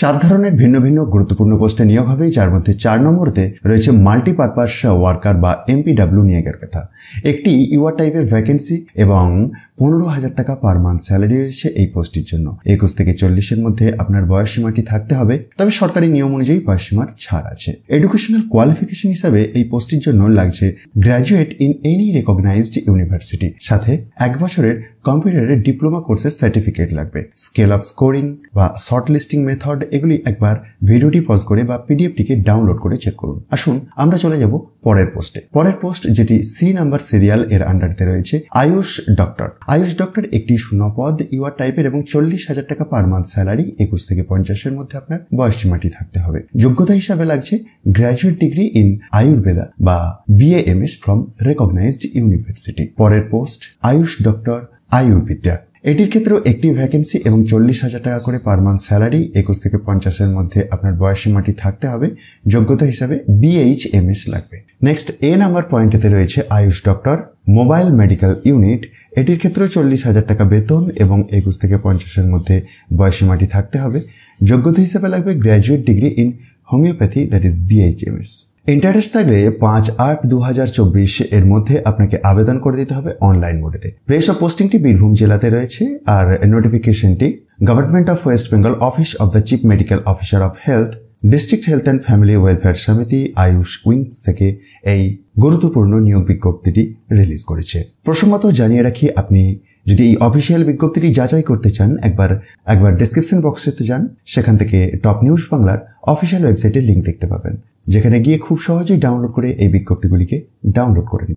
চার ধরনের ভিন্ন ভিন্ন গুরুত্বপূর্ণ পোস্টে নিয়োগ হবে যার মধ্যে চার নম্বরতে রয়েছে মাল্টিপারপাস ওয়ার্কার বা এমপিডাব্লিউ নিয়োগের কথা একটি ইউআর টাইপের ভ্যাকেন্সি এবং পনেরো হাজার টাকা পার মান্থ স্যালারি রয়েছে এই পোস্টটির জন্য একুশ থেকে চল্লিশের মধ্যে আপনার বয়স সীমাটি থাকতে হবে তবে সরকারি নিয়ম অনুযায়ী বয়স সীমার ছাড় আছে এডুকেশনাল কোয়ালিফিকেশন হিসাবে এই পোস্টটির জন্য লাগছে graduate in any recognised university সাথে এক বছরের কম্পিউটারের ডিপ্লোমা কোর্সের সার্টিফিকেট লাগবে স্কেল আপ স্কোরিং বা শর্ট লিস্টিং মেথড এগুলি একবার ভিডিওটি পজ করে বা পিডিএফটিকে ডাউনলোড করে চেক করুন আসুন আমরা চলে যাব পরের পোস্টে পরের পোস্ট যেটি সি নাম্বার সিরিয়াল এর আন্ডারতে রয়েছে আয়ুষ ডক্টর আয়ুষ ডক্টর একটি শূন্যপদ ইউআর টাইপের এবং চল্লিশ হাজার টাকা পার মান্থ স্যালারি একুশ থেকে পঞ্চাশের মধ্যে আপনার বয়স সীমাটি থাকতে হবে যোগ্যতা হিসাবে লাগছে গ্র্যাজুয়েট ডিগ্রি ইন আয়ুর্বেদা বা B A M S from recognised university পরের পোস্ট আয়ুষ ডক্টর বিদ্যা এটির ক্ষেত্রেও একটি ভ্যাকেন্সি এবং চল্লিশ হাজার টাকা করে পার মান্থ স্যালারি একুশ থেকে পঞ্চাশের মধ্যে আপনার বয়সী মাটি থাকতে হবে যোগ্যতা হিসাবে বিএইচ এম এস লাগবে নেক্সট এ নাম্বার পয়েন্টেতে রয়েছে AYUSH doctor mobile medical unit এটির ক্ষেত্রেও চল্লিশ হাজার টাকা বেতন এবং একুশ থেকে পঞ্চাশের মধ্যে বয়সী মাটি থাকতে হবে যোগ্যতা হিসেবে লাগবে graduate degree in homoeopathy that is BIKMS interest থাকলে পাঁচ আট দু হাজার চব্বিশ এর মধ্যে আপনাকে আবেদন করে দিতে হবে অনলাইন মোডেতে প্লেস অফ পোস্টিংটি বীরভূম জেলাতে রয়েছে আর নোটিফিকেশনটি government of West Bengal office of the chief medical officer of health district health and family welfare সমিতি আয়ুষ উইংস থেকে এই গুরুত্বপূর্ণ নিয়োগ বিজ্ঞপ্তিটি রিলিজ করেছে প্রসঙ্গত জানিয়ে রাখি আপনি যদি এই অফিসিয়াল বিজ্ঞপ্তিটি যাচাই করতে চান একবার একবার ডিসক্রিপশন বক্সেতে যান সেখান থেকে টপ নিউজ বাংলার অফিসিয়াল ওয়েবসাইটের লিঙ্ক দেখতে পাবেন যেখানে গিয়ে খুব সহজেই ডাউনলোড করে এই বিজ্ঞপ্তিগুলিকে ডাউনলোড করে নিন